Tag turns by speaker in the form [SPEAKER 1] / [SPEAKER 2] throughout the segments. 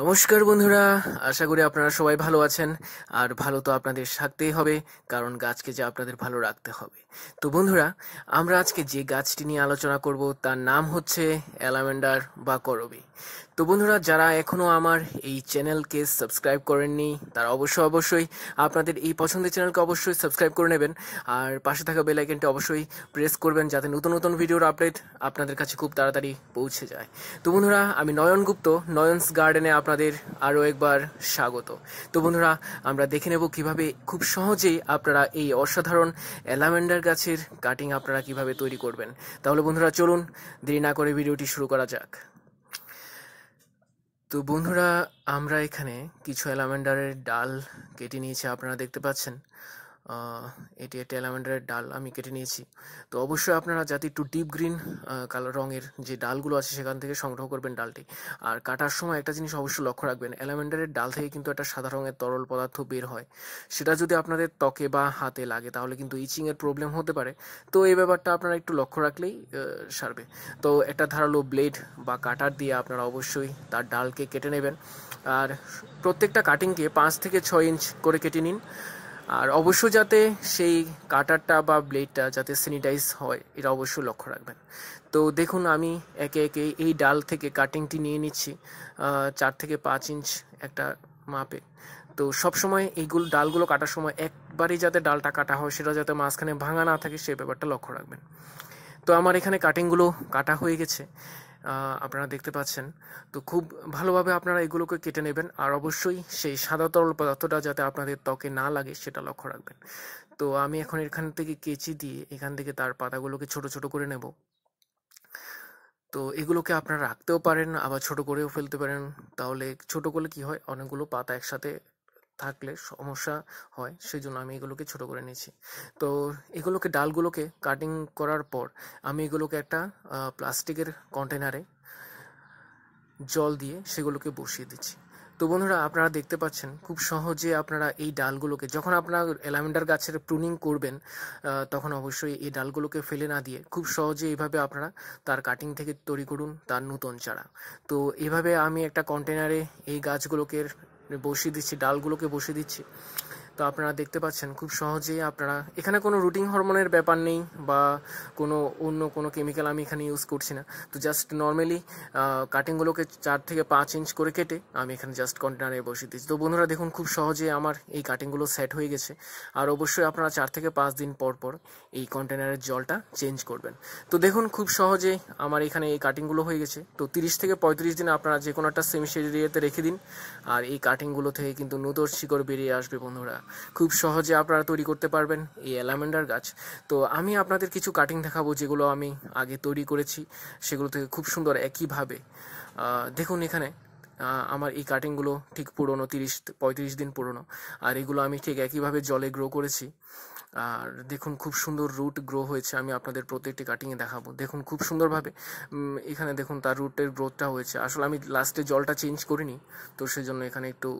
[SPEAKER 1] নমস্কার বন্ধুরা আশা করি আপনারা সবাই ভালো আছেন আর ভালো তো আপনাদের থাকতেই হবে কারণ গাছকে যে আপনাদের ভালো রাখতে হবে তো বন্ধুরা আমরা আজকে যে গাছটি নিয়ে আলোচনা করব তার নাম হচ্ছে অ্যালামেন্ডার বা করবি তো বন্ধুরা যারা এখনও আমার এই চ্যানেলকে সাবস্ক্রাইব করেননি তারা অবশ্যই অবশ্যই আপনাদের এই পছন্দের চ্যানেলকে অবশ্যই সাবস্ক্রাইব করে নেবেন আর পাশে থাকা বেলাইকেনটি অবশ্যই প্রেস করবেন যাতে নতুন নতুন ভিডিওর আপডেট আপনাদের কাছে খুব তাড়াতাড়ি পৌঁছে যায় তো বন্ধুরা আমি নয়ন গুপ্ত নয়নস গার্ডেনে আপনাদের আরও একবার স্বাগত তো বন্ধুরা আমরা দেখে নেব কিভাবে খুব সহজেই আপনারা এই অসাধারণ অ্যালামেন্ডার গাছের কাটিং আপনারা কিভাবে তৈরি করবেন তাহলে বন্ধুরা চলুন দেরি না করে ভিডিওটি শুরু করা যাক তো বন্ধুরা আমরা এখানে কিছু অ্যালামেন্ডারের ডাল কেটে নিয়েছি আপনারা দেখতে পাচ্ছেন এটি একটা অ্যালামেন্ডারের ডাল আমি কেটে নিয়েছি তো অবশ্যই আপনারা যাতে একটু ডিপ গ্রিন কালার রঙের যে ডালগুলো আছে সেখান থেকে সংগ্রহ করবেন ডালটি আর কাটার সময় একটা জিনিস অবশ্যই লক্ষ্য রাখবেন অ্যালামেন্ডারের ডাল থেকে কিন্তু একটা সাদা রঙের তরল পদার্থ বের হয় সেটা যদি আপনাদের ত্বকে বা হাতে লাগে তাহলে কিন্তু ইচিংয়ের প্রবলেম হতে পারে তো এই ব্যাপারটা আপনারা একটু লক্ষ্য রাখলেই সারবে তো একটা ধারালো ব্লেড বা কাটার দিয়ে আপনারা অবশ্যই তার ডালকে কেটে নেবেন আর প্রত্যেকটা কাটিংকে পাঁচ থেকে ছয় ইঞ্চ করে কেটে নিন আর অবশ্য যাতে সেই কাটারটা বা ব্লেডটা যাতে স্যানিটাইজ হয় এটা অবশ্য লক্ষ্য রাখবেন তো দেখুন আমি একে একে এই ডাল থেকে কাটিংটি নিয়ে নিচ্ছি চার থেকে পাঁচ ইঞ্চ একটা মাপে তো সবসময় এইগুলো ডালগুলো কাটার সময় একবারই যাতে ডালটা কাটা হয় সেটা যাতে মাঝখানে ভাঙা না থাকে সেই ব্যাপারটা লক্ষ্য রাখবেন তো আমার এখানে কাটিংগুলো কাটা হয়ে গেছে আপনারা দেখতে পাচ্ছেন তো খুব ভালোভাবে আপনারা এগুলোকে কেটে নেবেন আর অবশ্যই সেই সাদা তরল পদার্থটা যাতে আপনাদের ত্বকে না লাগে সেটা লক্ষ্য রাখবেন তো আমি এখন এখান থেকে কেচি দিয়ে এখান থেকে তার পাতাগুলোকে ছোট ছোট করে নেব তো এগুলোকে আপনারা রাখতেও পারেন আবার ছোট করেও ফেলতে পারেন তাহলে ছোট করলে কি হয় অনেকগুলো পাতা একসাথে থাকলে সমস্যা হয় সেই জন্য আমি এগুলোকে ছোট করে নিয়েছি তো এগুলোকে ডালগুলোকে কাটিং করার পর আমি এগুলোকে একটা প্লাস্টিকের কন্টেনারে জল দিয়ে সেগুলোকে বসিয়ে দিচ্ছি তো বন্ধুরা আপনারা দেখতে পাচ্ছেন খুব সহজে আপনারা এই ডালগুলোকে যখন আপনারা অ্যালামেন্ডার গাছের প্রুনিং করবেন তখন অবশ্যই এই ডালগুলোকে ফেলে না দিয়ে খুব সহজে এইভাবে আপনারা তার কাটিং থেকে তৈরি করুন তার নতুন চারা তো এভাবে আমি একটা কন্টেনারে এই গাছগুলোকে বসিয়ে দিচ্ছি ডালগুলোকে বসিয়ে দিচ্ছি তো আপনারা দেখতে পাচ্ছেন খুব সহজেই আপনারা এখানে কোনো রুটিং হরমোনের ব্যাপার নেই বা কোনো অন্য কোনো কেমিক্যাল আমি এখানে ইউজ করছি না তো জাস্ট নর্মালি কাটিংগুলোকে চার থেকে পাঁচ ইঞ্চ করে কেটে আমি এখানে জাস্ট কন্টেনারে বসিয়ে দিচ্ছি তো বন্ধুরা দেখুন খুব সহজে আমার এই কাটিংগুলো সেট হয়ে গেছে আর অবশ্যই আপনারা চার থেকে পাঁচ দিন পর পর এই কন্টেনারের জলটা চেঞ্জ করবেন তো দেখুন খুব সহজে আমার এখানে এই কাটিংগুলো হয়ে গেছে তো তিরিশ থেকে পঁয়ত্রিশ দিন আপনারা যে কোনো একটা সেমিসেরিয়াতে রেখে দিন আর এই কাটিংগুলো থেকে কিন্তু নতুন শিকড় বেরিয়ে আসবে বন্ধুরা খুব সহজে আপনারা তৈরি করতে পারবেন এই অ্যালামেন্ডার গাছ তো আমি আপনাদের কিছু কাটিং দেখাবো যেগুলো আমি আগে তৈরি করেছি সেগুলো থেকে খুব সুন্দর একইভাবে দেখুন এখানে আমার এই কাটিংগুলো ঠিক পুরনো তিরিশ পঁয়ত্রিশ দিন পুরনো আর এগুলো আমি ঠিক একইভাবে জলে গ্রো করেছি আর দেখুন খুব সুন্দর রুট গ্রো হয়েছে আমি আপনাদের প্রত্যেকটি কাটিংয়ে দেখাবো দেখুন খুব সুন্দরভাবে এখানে দেখুন তার রুটের গ্রোথটা হয়েছে আসলে আমি লাস্টে জলটা চেঞ্জ করিনি তো সেজন্য এখানে একটু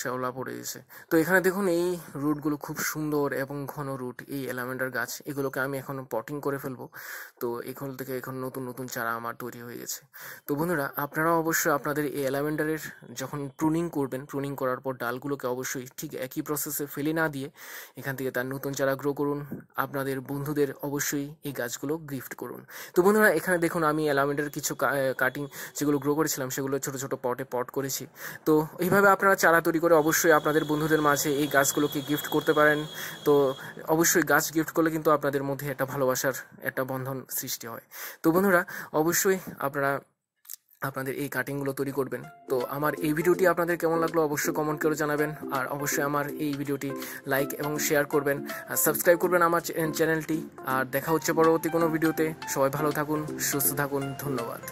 [SPEAKER 1] শ্যাওলা পড়ে গেছে তো এখানে দেখুন এই রুটগুলো খুব সুন্দর এবং ঘন রুট এই অ্যালামেন্ডার গাছ এগুলোকে আমি এখন পটিং করে ফেলবো তো এখান থেকে এখন নতুন নতুন চারা আমার তৈরি হয়ে গেছে তো বন্ধুরা আপনারা অবশ্যই আপনাদের এই অ্যালামেন্ডারের যখন প্রুনিং করবেন প্রুনিং করার পর ডালগুলোকে অবশ্যই ঠিক একই প্রসেসে ফেলে না দিয়ে এখান থেকে তার নতুন যারা গ্রো করুন আপনাদের বন্ধুদের অবশ্যই এই গাছগুলো গিফট করুন তো বন্ধুরা এখানে দেখুন আমি অ্যালামেন্ডের কিছু কাটিং যেগুলো গ্রো করেছিলাম সেগুলো ছোট ছোট পটে পট করেছি তো এইভাবে আপনারা চারা তৈরি করে অবশ্যই আপনাদের বন্ধুদের মাঝে এই গাছগুলোকে গিফট করতে পারেন তো অবশ্যই গাছ গিফট করলে কিন্তু আপনাদের মধ্যে একটা ভালোবাসার একটা বন্ধন সৃষ্টি হয় তো বন্ধুরা অবশ্যই আপনারা আপনাদের এই কাটিংগুলো তৈরি করবেন তো আমার এই ভিডিওটি আপনাদের কেমন লাগলো অবশ্যই কমেন্ট করে জানাবেন আর অবশ্যই আমার এই ভিডিওটি লাইক এবং শেয়ার করবেন আর সাবস্ক্রাইব করবেন আমার চ্যানেলটি আর দেখা হচ্ছে পরবর্তী কোনো ভিডিওতে সবাই ভালো থাকুন সুস্থ থাকুন ধন্যবাদ